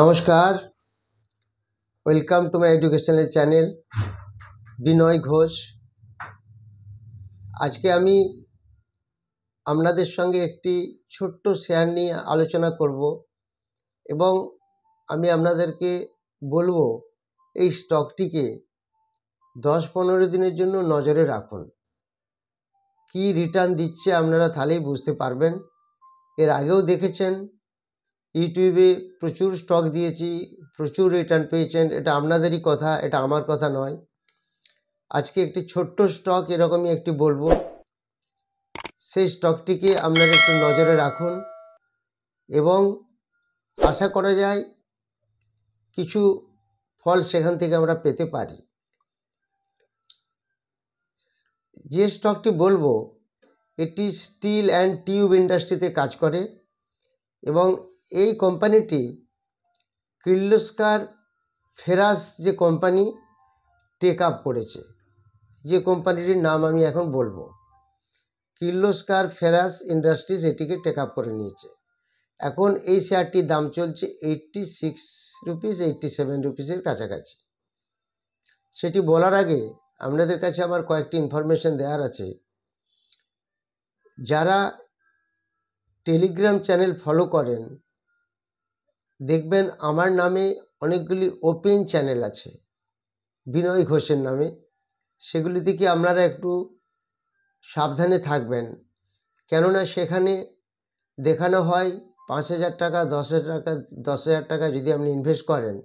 নমস্কার welcome to my educational channel Binoy Ghosh আজকে আমি আপনাদের সঙ্গে একটি ছোট্ট শেয়ার নিয়ে আলোচনা করব এবং আমি আপনাদেরকে বলবো এই স্টকটিকে দশ পনেরো দিনের জন্য নজরে রাখুন কি রিটার্ন দিচ্ছে আপনারা তাহলেই বুঝতে পারবেন এর আগেও দেখেছেন ইউটিউবে e প্রচুর স্টক দিয়েছি প্রচুর রিটার্ন পেয়েছেন এটা আপনাদেরই কথা এটা আমার কথা নয় আজকে একটি ছোট্ট স্টক এরকমই একটি বলবো সেই স্টকটিকে আপনারা একটু নজরে রাখুন এবং আশা করা যায় কিছু ফল সেখান থেকে আমরা পেতে পারি যে স্টকটি বলবো এটি স্টিল অ্যান্ড টিউব ইন্ডাস্ট্রিতে কাজ করে এবং এই কোম্পানিটি কির্লোস্কার ফেরাস যে কোম্পানি টেক আপ করেছে যে কোম্পানিটির নাম আমি এখন বলবো কির্লোস্কার ফেরাস ইন্ডাস্ট্রিজ এটিকে টেক আপ করে নিয়েছে এখন এই শেয়ারটির দাম চলছে eighty six rupees eighty seven রুপিসের কাছাকাছি সেটি বলার আগে আপনাদের কাছে আমার কয়েকটি ইনফরমেশন দেওয়ার আছে যারা টেলিগ্রাম চ্যানেল ফলো করেন দেখবেন আমার নামে অনেকগুলি ওপেন চ্যানেল আছে বিনয় ঘোষের নামে সেগুলি থেকে আপনারা একটু সাবধানে থাকবেন কেননা সেখানে দেখানো হয় পাঁচ হাজার টাকা দশ হাজার টাকা দশ হাজার টাকা যদি আপনি ইনভেস্ট করেন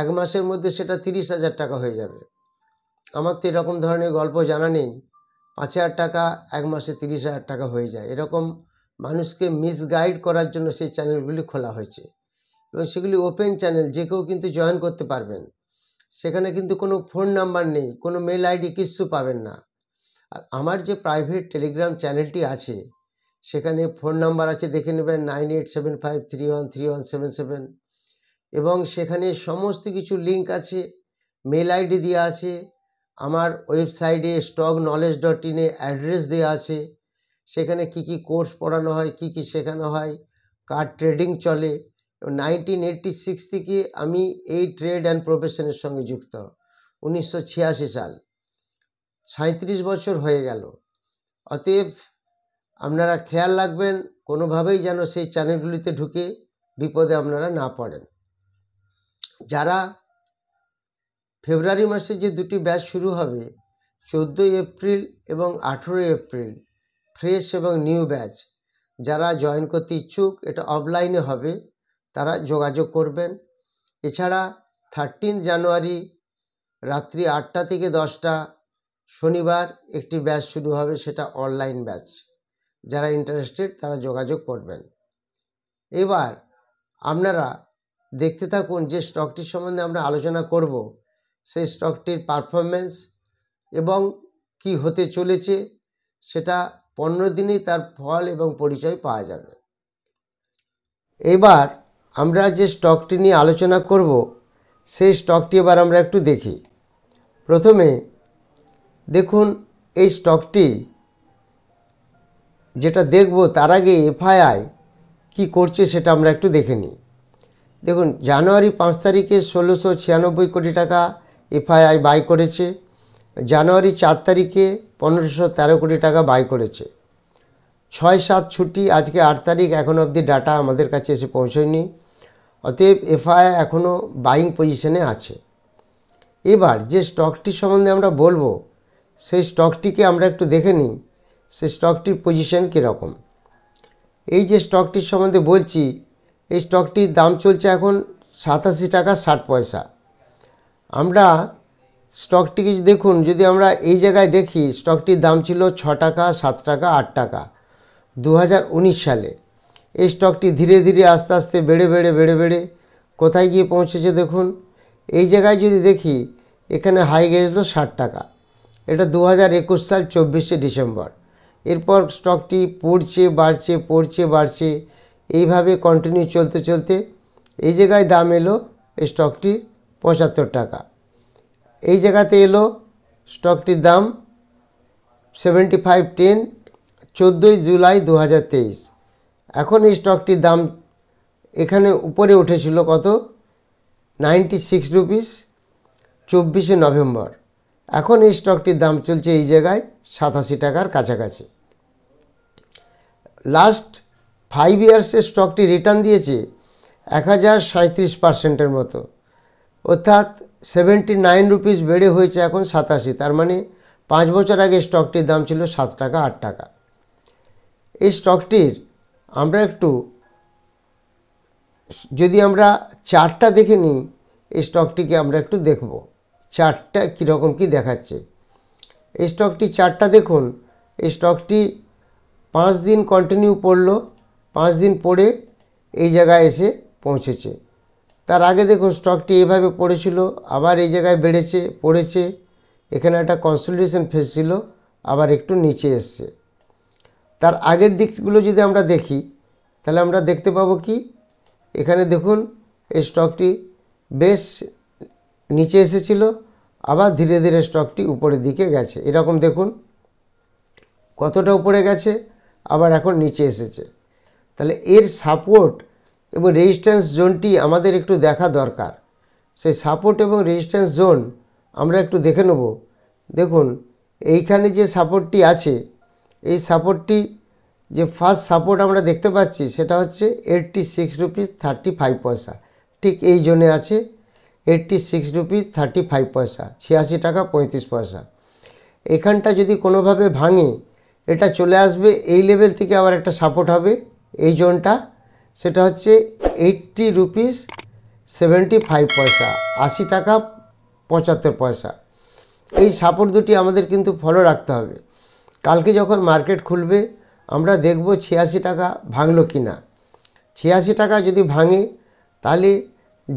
এক মাসের মধ্যে সেটা তিরিশ হাজার টাকা হয়ে যাবে আমার তো এরকম ধরনের গল্প জানা নেই পাঁচ হাজার টাকা এক মাসে তিরিশ হাজার টাকা হয়ে যায় এরকম মানুষকে মিসগাইড করার জন্য সেই চ্যানেলগুলি খোলা হয়েছে এবং সেগুলি ওপেন চ্যানেল যে কেউ কিন্তু জয়েন করতে পারবেন সেখানে কিন্তু কোনো ফোন নাম্বার নেই কোনো মেল আইডি কিছু পাবেন না আর আমার যে প্রাইভেট টেলিগ্রাম চ্যানেলটি আছে সেখানে ফোন নাম্বার আছে দেখে নেবেন nine eight seven five three one three one seven seven এবং সেখানে সমস্ত কিছু লিঙ্ক আছে মেল আইডি দেওয়া আছে আমার ওয়েবসাইটে স্টক নলেজ ডট ইনে অ্যাড্রেস দেওয়া আছে সেখানে কি কি কোর্স পড়ানো হয় কি কি শেখানো হয় কার ট্রেডিং চলে নাইনটিন এইটটি সিক্স থেকে আমি এই ট্রেড অ্যান্ড প্রফেশনের সঙ্গে যুক্ত উনিশশো সাল সাঁত্রিশ বছর হয়ে গেল অতএব আপনারা খেয়াল রাখবেন কোনোভাবেই যেন সেই চ্যানেলগুলিতে ঢুকে বিপদে আপনারা না পড়েন যারা ফেব্রুয়ারি মাসে যে দুটি ব্যাচ শুরু হবে চোদ্দোই এপ্রিল এবং আঠেরোই এপ্রিল ফ্রেশ এবং নিউ ব্যাচ যারা জয়েন করতে ইচ্ছুক এটা অফলাইনে হবে তারা যোগাযোগ করবেন এছাড়া থার্টিন জানুয়ারি রাত্রি আটটা থেকে দশটা শনিবার একটি ব্যাচ শুরু হবে সেটা অনলাইন ব্যাচ যারা ইন্টারেস্টেড তারা যোগাযোগ করবেন এবার আপনারা দেখতে থাকুন যে স্টকটির সম্বন্ধে আমরা আলোচনা করব সেই স্টকটির পারফরমেন্স এবং কি হতে চলেছে সেটা পনেরো দিনই তার ফল এবং পরিচয় পাওয়া যাবে এবার আমরা যে স্টকটি নিয়ে আলোচনা করব সেই স্টকটি এবার আমরা একটু দেখি প্রথমে দেখুন এই স্টকটি যেটা দেখব তার আগে এফআইআই কি করছে সেটা আমরা একটু দেখে নিই দেখুন জানুয়ারি পাঁচ তারিখে ষোলোশো ছিয়ানব্বই কোটি টাকা এফআইআই বাই করেছে জানুয়ারি চার তারিখে পনেরোশো তেরো কোটি টাকা বাই করেছে ছয় সাত ছুটি আজকে আট তারিখ এখন অবধি ডাটা আমাদের কাছে এসে পৌঁছয়নি অতএব এফআই এখনও বাইং পজিশনে আছে এবার যে স্টকটি সম্বন্ধে আমরা বলবো সেই স্টকটিকে আমরা একটু দেখে নিই সেই স্টকটির পজিশন কীরকম এই যে স্টকটির সম্বন্ধে বলছি এই স্টকটির দাম চলছে এখন সাতাশি টাকা ষাট পয়সা আমরা স্টকটিকে দেখুন যদি আমরা এই জায়গায় দেখি স্টকটির দাম ছিল ছ টাকা সাত টাকা আট টাকা দু সালে এই স্টকটি ধীরে ধীরে আস্তে আস্তে বেড়ে বেড়ে বেড়ে বেড়ে কোথায় গিয়ে পৌঁছেছে দেখুন এই জায়গায় যদি দেখি এখানে হাই গেছিলো ষাট টাকা এটা দু সাল চব্বিশে ডিসেম্বর এরপর স্টকটি পড়ছে বাড়ছে পড়ছে বাড়ছে এইভাবে কন্টিনিউ চলতে চলতে এই জায়গায় দাম এলো এই স্টকটির পঁচাত্তর টাকা এই জায়গাতে এলো স্টকটির দাম সেভেন্টি ফাইভ টেন চোদ্দোই জুলাই দু হাজার তেইশ এখন এই স্টকটির দাম এখানে উপরে উঠেছিল কত নাইনটি সিক্স রুপিস চব্বিশে নভেম্বর এখন এই স্টকটির দাম চলছে এই জায়গায় সাতাশি টাকার কাছাকাছি লাস্ট ফাইভ ইয়ার্সের স্টকটি রিটার্ন দিয়েছে এক হাজার সাঁত্রিশ পার্সেন্টের মতো অর্থাৎ সেভেন্টি নাইন রুপিস বেড়ে হয়েছে এখন সাতাশি তার মানে পাঁচ বছর আগে স্টকটির দাম ছিল সাত টাকা আট টাকা এই স্টকটির আমরা একটু যদি আমরা চারটা দেখে নিই এই স্টকটিকে আমরা একটু দেখব চারটা কীরকম কি দেখাচ্ছে এই স্টকটি চারটা দেখুন এই স্টকটি পাঁচ দিন কন্টিনিউ পড়লো পাঁচ দিন পড়ে এই জায়গায় এসে পৌঁছেছে তার আগে দেখুন স্টকটি এভাবে পড়েছিল আবার এই জায়গায় বেড়েছে পড়েছে এখানে একটা কনসলিডেশন ফেস ছিল আবার একটু নিচে এসছে তার আগের দিকগুলো যদি আমরা দেখি তাহলে আমরা দেখতে পাবো কি এখানে দেখুন এই স্টকটি বেশ নিচে এসেছিল আবার ধীরে ধীরে স্টকটি উপরের দিকে গেছে এরকম দেখুন কতটা উপরে গেছে আবার এখন নিচে এসেছে তাহলে এর সাপোর্ট এবং রেজিস্ট্যান্স জোনটি আমাদের একটু দেখা দরকার সেই সাপোর্ট এবং রেজিস্ট্যান্স জোন আমরা একটু দেখে নেব দেখুন এইখানে যে সাপোর্টটি আছে এই সাপোর্টটি যে ফার্স্ট সাপোর্ট আমরা দেখতে পাচ্ছি সেটা হচ্ছে eighty six rupees thirty five পয়সা ঠিক এই জোনে আছে eighty six rupees thirty five পয়সা ছিয়াশি টাকা পঁয়ত্রিশ পয়সা এখানটা যদি কোনোভাবে ভাঙে এটা চলে আসবে এই লেভেল থেকে আবার একটা সাপোর্ট হবে এই জোনটা সেটা হচ্ছে এইটটি রুপিস সেভেন্টি ফাইভ পয়সা আশি টাকা পঁচাত্তর পয়সা এই সাপোর্ট দুটি আমাদের কিন্তু ফলো রাখতে হবে কালকে যখন মার্কেট খুলবে আমরা দেখব ছিয়াশি টাকা ভাঙলো কি না ছিয়াশি টাকা যদি ভাঙে তাহলে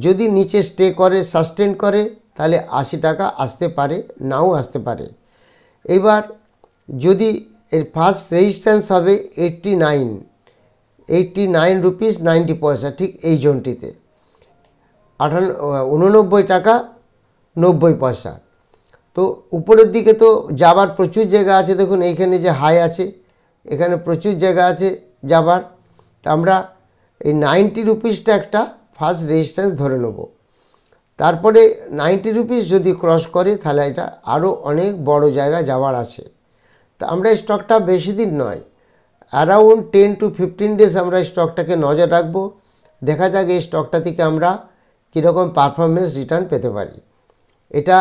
যদি নিচে স্টে করে সাস্টেন করে তাহলে আশি টাকা আসতে পারে নাও আসতে পারে এবার যদি এর ফার্স্ট রেজিস্ট্যান্স হবে eighty nine eighty nine rupees ninety পয়সা ঠিক এই জোনটিতে আঠান উননব্বই টাকা নব্বই পয়সা তো উপরের দিকে তো যাবার প্রচুর জায়গা আছে দেখুন এইখানে যে হাই আছে এখানে প্রচুর জায়গা আছে যাবার তা আমরা এই নাইনটি রুপিসটা একটা ফার্স্ট রেজিস্ট্যান্স ধরে নেব তারপরে নাইনটি রুপিস যদি ক্রস করে তাহলে এটা আরও অনেক বড় জায়গা যাওয়ার আছে তা আমরা স্টকটা বেশি দিন নয় around ten to fifteen days আমরা স্টকটাকে নজর রাখবো দেখা যাক এই স্টকটা থেকে আমরা কীরকম পারফরমেন্স রিটার্ন পেতে পারি এটা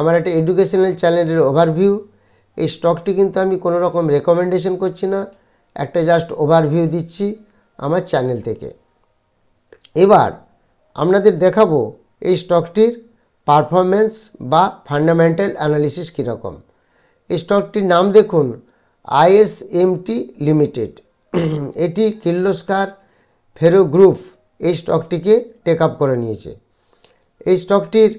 আমার একটা এডুকেশনাল চ্যানেলের ওভারভিউ এই স্টকটি কিন্তু আমি কোনো রকম রেকমেন্ডেশন করছি না একটা জাস্ট ওভারভিউ দিচ্ছি আমার চ্যানেল থেকে এবার আপনাদের দেখাবো এই স্টকটির পারফরমেন্স বা ফান্ডামেন্টাল অ্যানালিসিস কীরকম এই স্টকটির নাম দেখুন আইএসএমটি লিমিটেড এটি কির্লোস্কার ফেরো গ্রুপ এই স্টকটিকে টেক আপ করে নিয়েছে এই স্টকটির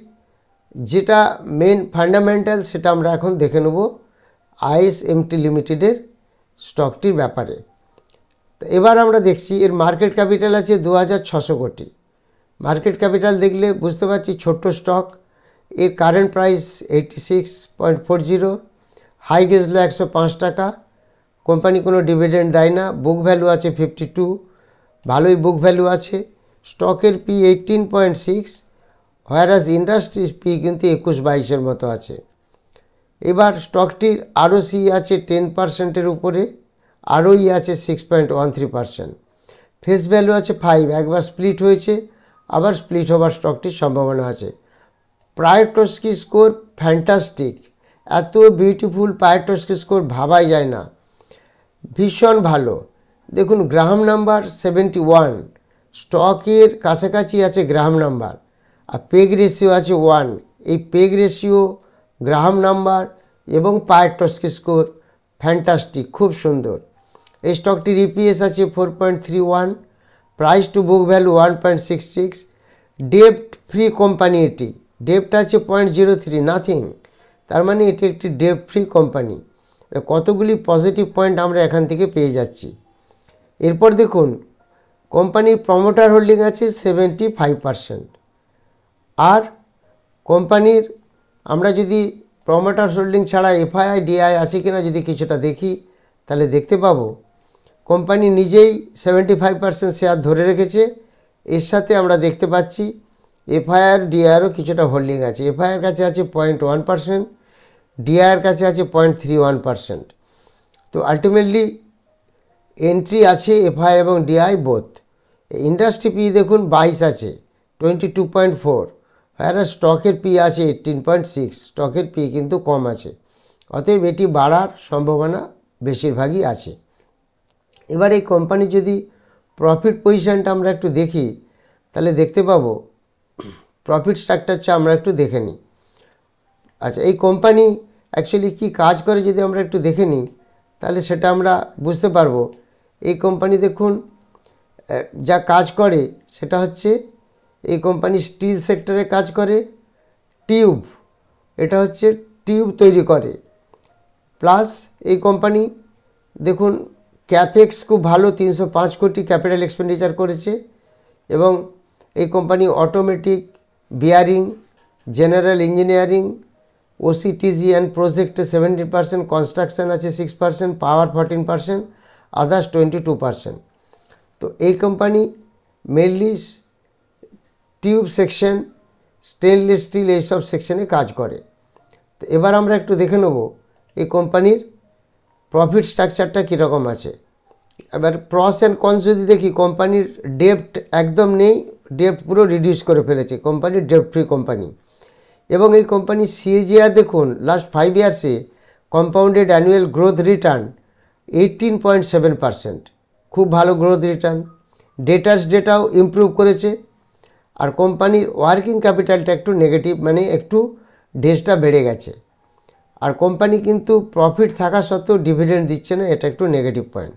যেটা মেন ফান্ডামেন্টাল সেটা আমরা এখন দেখে নেব আইএসএমটি এমটি লিমিটেডের স্টকটির ব্যাপারে তো এবার আমরা দেখছি এর মার্কেট ক্যাপিটাল আছে দু কোটি মার্কেট ক্যাপিটাল দেখলে বুঝতে পারছি ছোট্ট স্টক এর current price eighty six point four zero high গেছিলো একশো পাঁচ টাকা কোম্পানি কোনো ডিভিডেন্ড দেয় না বুক ভ্যালু আছে ফিফটি টু ভালোই বুক ভ্যালু আছে স্টকের P eighteen point six whereas industries P কিন্তু একুশ বাইশের মতো আছে এবার স্টকটির আরও সি আছে টেন পার্সেন্টের উপরে আরও ই e আছে six point one three percent face value আছে ফাইভ একবার স্প্লিট হয়েছে আবার স্প্লিট হবার স্টকটির সম্ভাবনা আছে পায়োটস্কি স্কোর ফ্যান্টাস্টিক এত বিউটিফুল পায়োটস্কি স্কোর ভাবাই যায় না ভীষণ ভালো দেখুন গ্রাহাম নাম্বার সেভেন্টি ওয়ান স্টকের কাছাকাছি আছে গ্রাহাম নাম্বার আর পেগ রেশিও আছে ওয়ান এই পেগ রেশিও গ্রাহাম নাম্বার এবং পায়ের টস্ক স্কোর ফ্যান্টাস্টিক খুব সুন্দর এই স্টকটির ইপিএস আছে four point three one price to book value one point six six ডেপ্ট free company এটি ডেপ্ট আছে পয়েন্ট জিরো থ্রি নাথিং তার মানে এটি একটি ডেপ ফ্রি কোম্পানি কতগুলি পজিটিভ পয়েন্ট আমরা এখান থেকে পেয়ে যাচ্ছি এরপর দেখুন কোম্পানির প্রমোটার হোল্ডিং আছে সেভেন্টি ফাইভ পারসেন্ট আর কোম্পানির আমরা যদি প্রমোটার হোল্ডিং ছাড়া এফআইআই ডিআই আছে কিনা যদি কিছুটা দেখি তাহলে দেখতে পাবো কোম্পানি নিজেই সেভেন্টি ফাইভ পার্সেন্ট শেয়ার ধরে রেখেছে এর সাথে আমরা দেখতে পাচ্ছি এফআইআর ডিআইআরও কিছুটা হোল্ডিং আছে এফআইআর কাছে আছে পয়েন্ট ওয়ান পার্সেন্ট ডিআইআর কাছে আছে পয়েন্ট থ্রি ওয়ান পার্সেন্ট তো আলটিমেটলি এন্ট্রি আছে এফআই এবং ডিআই বোথ ইন্ডাস্ট্রি পি দেখুন বাইশ আছে টোয়েন্টি টু পয়েন্ট ফোর হ্যাঁ স্টকের পি আছে এইটিন পয়েন্ট সিক্স স্টকের পি কিন্তু কম আছে অতএব এটি বাড়ার সম্ভাবনা বেশিরভাগই আছে এবার এই কোম্পানি যদি প্রফিট পজিশানটা আমরা একটু দেখি তাহলে দেখতে পাবো প্রফিট স্ট্রাকচারটা আমরা একটু দেখে নিই আচ্ছা এই কোম্পানি অ্যাকচুয়ালি কি কাজ করে যদি আমরা একটু দেখে নিই তাহলে সেটা আমরা বুঝতে পারবো এই কোম্পানি দেখুন যা কাজ করে সেটা হচ্ছে এই কোম্পানি স্টিল সেক্টরে কাজ করে টিউব এটা হচ্ছে টিউব তৈরি করে প্লাস এই কোম্পানি দেখুন ক্যাপেক্স খুব ভালো তিনশো পাঁচ কোটি ক্যাপিটাল এক্সপেন্ডিচার করেছে এবং এই company automatic bearing general engineering OCTG and প্রজেক্টে সেভেন্টি পার্সেন্ট কনস্ট্রাকশান আছে six percent power fourteen percent others twenty two percent তো এই company mainly tube section stainless steel এইসব সেকশনে কাজ করে তো এবার আমরা একটু দেখে নেব এই কোম্পানির প্রফিট স্ট্রাকচারটা কীরকম আছে এবার প্রস অ্যান্ড কনস যদি দেখি কোম্পানির ডেপ্ট একদম নেই ডেপ্ট পুরো রিডিউস করে ফেলেছে কোম্পানির ডেপ্ট ফ্রি কোম্পানি এবং এই কোম্পানি সিএজিআর দেখুন লাস্ট ফাইভ ইয়ার্সে compounded annual growth return eighteen point seven percent খুব ভালো গ্রোথ রিটার্ন ডেটার্স ডেটাও ইম্প্রুভ করেছে আর কোম্পানির ওয়ার্কিং ক্যাপিটালটা একটু নেগেটিভ মানে একটু ডেসটা বেড়ে গেছে আর কোম্পানি কিন্তু প্রফিট থাকা সত্ত্বেও ডিভিডেন্ড দিচ্ছে না এটা একটু নেগেটিভ পয়েন্ট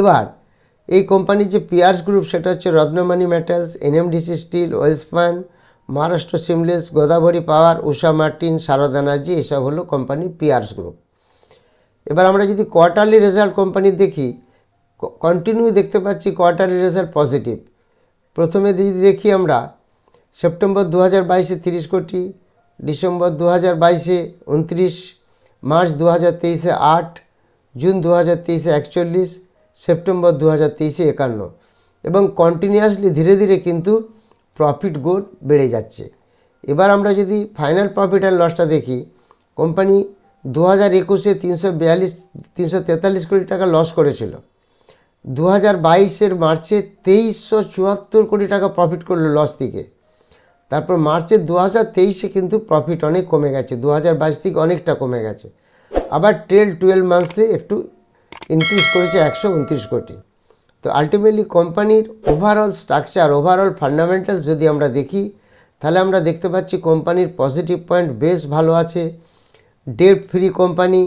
এবার এই কোম্পানির যে পিয়ার্স গ্রুপ সেটা হচ্ছে Ratnamani metals NMDC steel Welspun Maharashtra seamless Godavari power Usha Martin Sarda energy এসব হলো কোম্পানি পিয়ার্স গ্রুপ এবার আমরা যদি কোয়ার্টারলি রেজাল্ট কোম্পানির দেখি কন্টিনিউ দেখতে পাচ্ছি কোয়ার্টারলি রেজাল্ট পজিটিভ প্রথমে যদি দেখি আমরা সেপ্টেম্বর দু হাজার বাইশে তিরিশ কোটি ডিসেম্বর দু হাজার বাইশে উনত্রিশ মার্চ দু হাজার তেইশে আট জুন দু হাজার তেইশে একচল্লিশ সেপ্টেম্বর দু হাজার তেইশে একান্ন এবং কন্টিনিউয়াসলি ধীরে ধীরে কিন্তু প্রফিট গোড বেড়ে যাচ্ছে এবার আমরা যদি ফাইনাল প্রফিট অ্যান্ড লসটা দেখি কোম্পানি দু হাজার একুশে তিনশো বিয়াল্লিশ তিনশো তেতাল্লিশ কোটি টাকা লস করেছিল দু হাজার বাইশের মার্চে তেইশশো চুয়াত্তর কোটি টাকা প্রফিট করলো লস থেকে তারপর মার্চের দু হাজার তেইশে কিন্তু প্রফিট অনেক কমে গেছে দু হাজার বাইশ থেকে অনেকটা কমে গেছে আবার ট্রেল টুয়েলভ মান্থসে একটু ইনক্রিজ করেছে একশো উনত্রিশ কোটি তো আলটিমেটলি কোম্পানির ওভারঅল স্ট্রাকচার ওভারঅল ফান্ডামেন্টালস যদি আমরা দেখি তাহলে আমরা দেখতে পাচ্ছি কোম্পানির পজিটিভ পয়েন্ট বেশ ভালো আছে ডেট ফ্রি কোম্পানি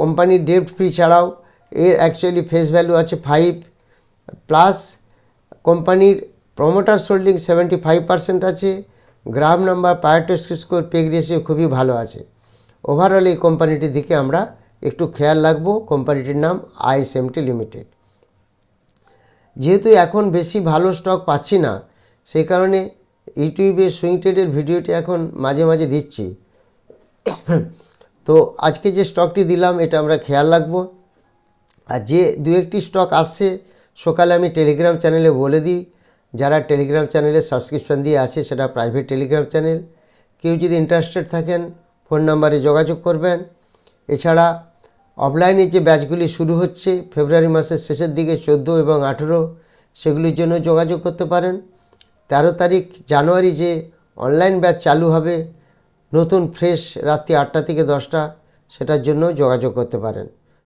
কোম্পানির ডেট ফ্রি ছাড়াও এর অ্যাকচুয়ালি ফেস ভ্যালু আছে ফাইভ প্লাস কোম্পানির promoter holding seventy five percent আছে Graham number Piotroski score PEG ratio খুবই ভালো আছে ওভারঅল এই কোম্পানিটির দিকে আমরা একটু খেয়াল রাখবো কোম্পানিটির নাম আইএসএমটি লিমিটেড যেহেতু এখন বেশি ভালো স্টক পাচ্ছি না সেই কারণে ইউটিউবে সুইং ট্রেডের ভিডিওটি এখন মাঝে মাঝে দিচ্ছি তো আজকে যে স্টকটি দিলাম এটা আমরা খেয়াল রাখবো আর যে দু একটি স্টক আসছে সকালে আমি টেলিগ্রাম চ্যানেলে বলে দিই যারা টেলিগ্রাম চ্যানেলে সাবস্ক্রিপশান দিয়ে আছে সেটা প্রাইভেট টেলিগ্রাম চ্যানেল কেউ যদি ইন্টারেস্টেড থাকেন ফোন নাম্বারে যোগাযোগ করবেন এছাড়া অফলাইনে যে ব্যাচগুলি শুরু হচ্ছে ফেব্রুয়ারি মাসের শেষের দিকে চোদ্দো এবং আঠেরো সেগুলির জন্য যোগাযোগ করতে পারেন তেরো তারিখ জানুয়ারি যে অনলাইন ব্যাচ চালু হবে নতুন ফ্রেশ রাত্রি আটটা থেকে দশটা সেটার জন্য যোগাযোগ করতে পারেন